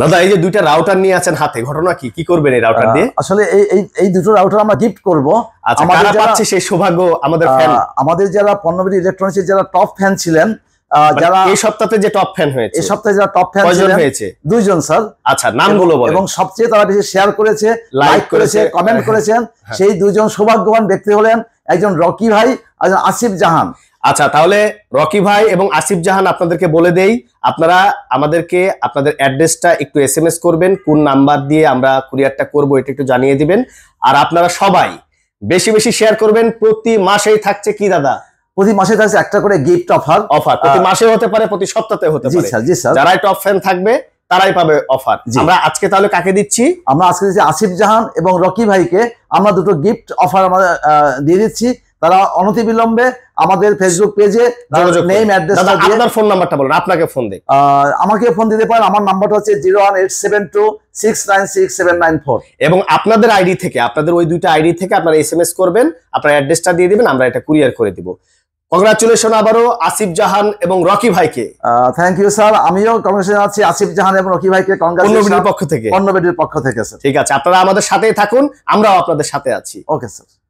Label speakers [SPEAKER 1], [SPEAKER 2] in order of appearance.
[SPEAKER 1] দাদা এই যে দুইটা রাউটার নিয়ে আছেন হাতে ঘটনা কি কি করবেন এই রাউটার দিয়ে আসলে এই এই দুটো রাউটার আমরা গিফট করব আচ্ছা, আমাদের পাচ্ছে সেই সৌভাগ্য আমাদের ফ্যান আমাদের যারা পণ্যবিধি এর যারা টপ ফ্যান ছিলেন মানে যারা এই সপ্তাহে যে টপ ফ্যান হয়েছে এই সপ্তাহে যারা টপ ফ্যান ছিলেন হয়েছে দুইজন স্যার আচ্ছা নামগুলো বলেন এবং সবচেয়ে তারা বেশি শেয়ার করেছে লাইক করেছে কমেন্ট করেছেন হ্যাঁ। সেই দুইজন সৌভাগ্যবান ব্যক্তি হলেন একজন রকি ভাই আর আসিফ জাহান আচ্ছা তাহলে রকি ভাই এবং আসিফ জাহান আপনাদেরকে বলে দেই আপনারা আমাদেরকে আপনাদের অ্যাড্রেসটা একটু এস এম এস করবেন কোন নাম্বার দিয়ে আমরা কুরিয়ারটা করবো এটা একটু জানিয়ে দিবেন আর আপনারা সবাই বেশি বেশি শেয়ার করবেন প্রতি মাসেই থাকছে কি দাদা প্রতি মাসে থাকছে একটা করে গিফট অফার অফার প্রতি মাসে হতে পারে প্রতি সপ্তাহে হতে পারে যারাই টপ ফ্যান থাকবে তারাই পাবে অফার আমরা আজকে তাহলে কাকে দিচ্ছি আমরা আজকে দিচ্ছি আসিফ জাহান এবং রকি ভাইকে আমরা দুটো গিফট অফার আমরা দিয়ে দিচ্ছি তারা অনতিবিলম্বে আমাদের ফেসবুক পেজে নেম অ্যাড্রেসটা ফোন নাম্বারটা বলুন আপনাকে ফোন দিই আমাকে ফোন দিতে পারেন আমার নাম্বারটা হচ্ছে জিরো এবং আপনাদের আইডি থেকে আপনাদের ওই দুইটা আইডি থেকে আপনারা এস এম এস করবেন আপনার অ্যাড্রেসটা দিয়ে দিবেন আমরা এটা কুরিয়ার করে দিব কংগ্রাচুলেশন আবারও আসিফ জাহান এবং রকি ভাইকে থ্যাংক ইউ স্যার আমিও কংগ্রেচুলেশন আছি আসিফ জাহান এবং রকি ভাইকে কংগ্রেস পক্ষ থেকে অন্য পক্ষ থেকে স্যার ঠিক আছে আপনারা আমাদের সাথেই থাকুন আমরাও আপনাদের সাথে আছি ওকে স্যার